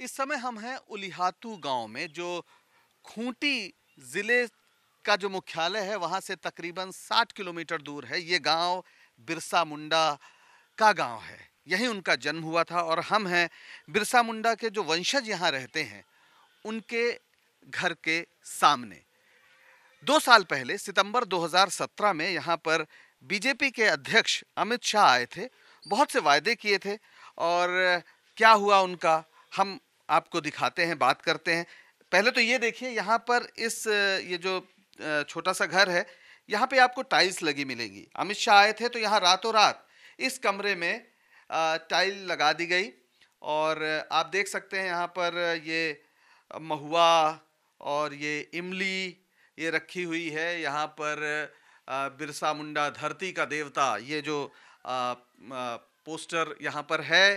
इस समय हम हैं उलिहातू गांव में जो खूंटी ज़िले का जो मुख्यालय है वहां से तकरीबन 60 किलोमीटर दूर है ये गांव बिरसा मुंडा का गांव है यहीं उनका जन्म हुआ था और हम हैं बिरसा मुंडा के जो वंशज यहाँ रहते हैं उनके घर के सामने दो साल पहले सितंबर 2017 में यहाँ पर बीजेपी के अध्यक्ष अमित शाह आए थे बहुत से वायदे किए थे और क्या हुआ उनका हम आपको दिखाते हैं बात करते हैं पहले तो ये देखिए यहाँ पर इस ये जो छोटा सा घर है यहाँ पे आपको टाइल्स लगी मिलेंगी अमित शाह आए थे तो यहाँ रातों रात इस कमरे में टाइल लगा दी गई और आप देख सकते हैं यहाँ पर ये महुआ और ये इमली ये रखी हुई है यहाँ पर बिरसा मुंडा धरती का देवता ये जो पोस्टर यहाँ पर है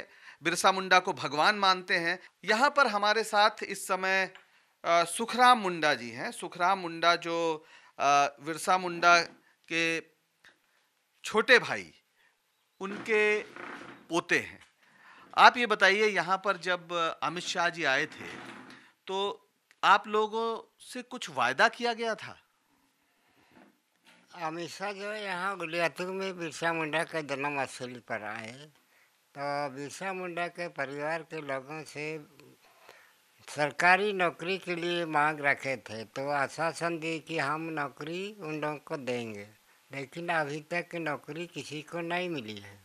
बिरसा मुंडा को भगवान मानते हैं यहाँ पर हमारे साथ इस समय सुखराम मुंडा जी हैं सुखराम मुंडा जो बिरसा मुंडा के छोटे भाई उनके पोते हैं आप ये बताइए यहाँ पर जब अमित शाह जी आए थे तो आप लोगों से कुछ वायदा किया गया था अमित शाह जो है यहाँ गुलियातू में बिरसा मुंडा का जन्म स्थली पर आए तो बिरसा मुंडा के परिवार के लोगों से सरकारी नौकरी के लिए मांग रखे थे तो आश्वासन दी कि हम नौकरी उन लोगों को देंगे लेकिन अभी तक नौकरी किसी को नहीं मिली है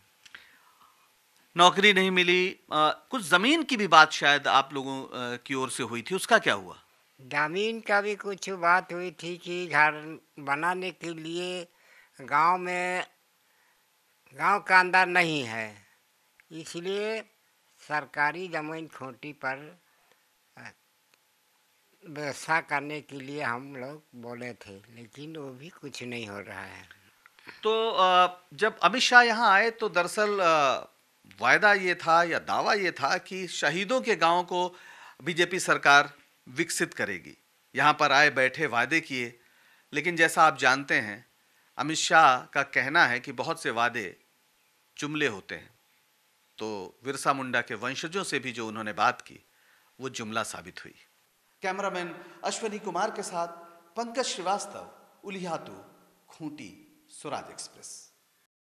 नौकरी नहीं मिली आ, कुछ ज़मीन की भी बात शायद आप लोगों आ, की ओर से हुई थी उसका क्या हुआ ज़मीन का भी कुछ बात हुई थी कि घर बनाने के लिए गांव में गांव का अंदर नहीं है इसलिए सरकारी जमीन खोटी पर व्यवस्था करने के लिए हम लोग बोले थे लेकिन वो भी कुछ नहीं हो रहा है तो जब अमित शाह यहाँ आए तो दरअसल वायदा ये था या दावा ये था कि शहीदों के गांव को बीजेपी सरकार विकसित करेगी यहाँ पर आए बैठे वादे किए लेकिन जैसा आप जानते हैं अमित शाह का कहना है कि बहुत से वादे चुमले होते हैं तो बिरसा मुंडा के वंशजों से भी जो उन्होंने बात की वो जुमला साबित हुई कैमरामैन अश्वनी कुमार के साथ पंकज श्रीवास्तव उलिहातू खूंटी स्वराज एक्सप्रेस